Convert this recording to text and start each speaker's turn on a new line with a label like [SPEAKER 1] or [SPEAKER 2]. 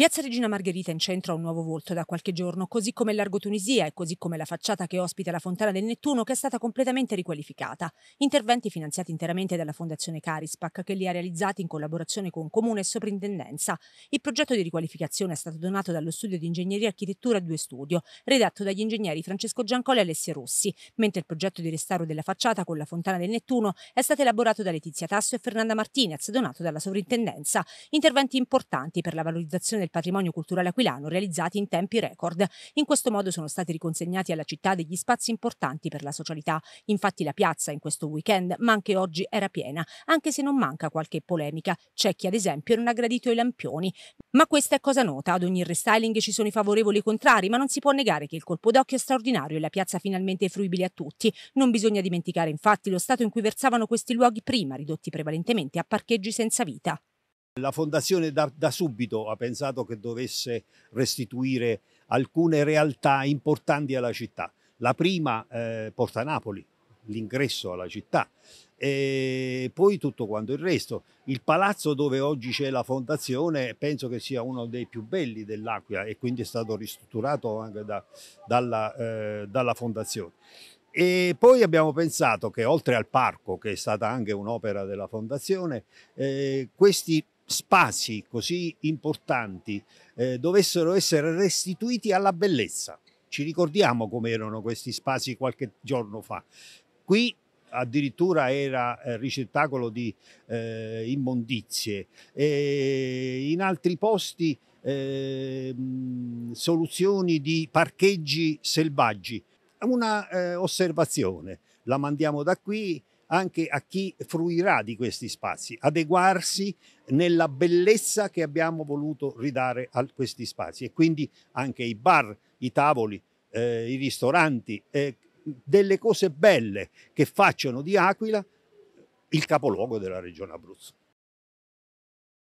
[SPEAKER 1] Piazza Regina Margherita in centro ha un nuovo volto da qualche giorno, così come il Largo Tunisia e così come la facciata che ospita la Fontana del Nettuno che è stata completamente riqualificata. Interventi finanziati interamente dalla Fondazione Carispac che li ha realizzati in collaborazione con Comune e Soprintendenza. Il progetto di riqualificazione è stato donato dallo studio di ingegneria e architettura Due Studio, redatto dagli ingegneri Francesco Giancoli e Alessio Rossi, mentre il progetto di restauro della facciata con la Fontana del Nettuno è stato elaborato da Letizia Tasso e Fernanda Martinez, donato dalla Sovrintendenza. Interventi importanti per la valorizzazione del del patrimonio culturale aquilano realizzati in tempi record. In questo modo sono stati riconsegnati alla città degli spazi importanti per la socialità. Infatti la piazza in questo weekend, ma anche oggi, era piena, anche se non manca qualche polemica. C'è chi ad esempio non ha gradito i lampioni. Ma questa è cosa nota, ad ogni restyling ci sono i favorevoli e i contrari, ma non si può negare che il colpo d'occhio è straordinario e la piazza finalmente è fruibile a tutti. Non bisogna dimenticare infatti lo stato in cui versavano questi luoghi prima, ridotti prevalentemente a parcheggi senza vita.
[SPEAKER 2] La Fondazione da, da, subito ha pensato che dovesse restituire alcune realtà importanti alla città. La prima eh, Porta Napoli, l'ingresso alla città, e poi tutto quanto il resto. Il palazzo dove oggi c'è la fondazione penso che sia uno dei più belli dell'Aquila e quindi è stato ristrutturato anche da, dalla, eh, dalla fondazione. E poi abbiamo pensato che oltre al parco, che è stata anche un'opera della fondazione, eh, questi spazi così importanti eh, dovessero essere restituiti alla bellezza. Ci ricordiamo come erano questi spazi qualche giorno fa. Qui addirittura era eh, ricettacolo di eh, immondizie e in altri posti mh, ehm, soluzioni di parcheggi selvaggi. Una eh, osservazione, la mandiamo da qui anche a chi fruirà di questi spazi, adeguarsi nella bellezza che abbiamo voluto ridare a questi spazi e quindi anche i bar, i tavoli, eh, i ristoranti, eh, delle cose belle che facciano di Aquila il capoluogo della regione Abruzzo.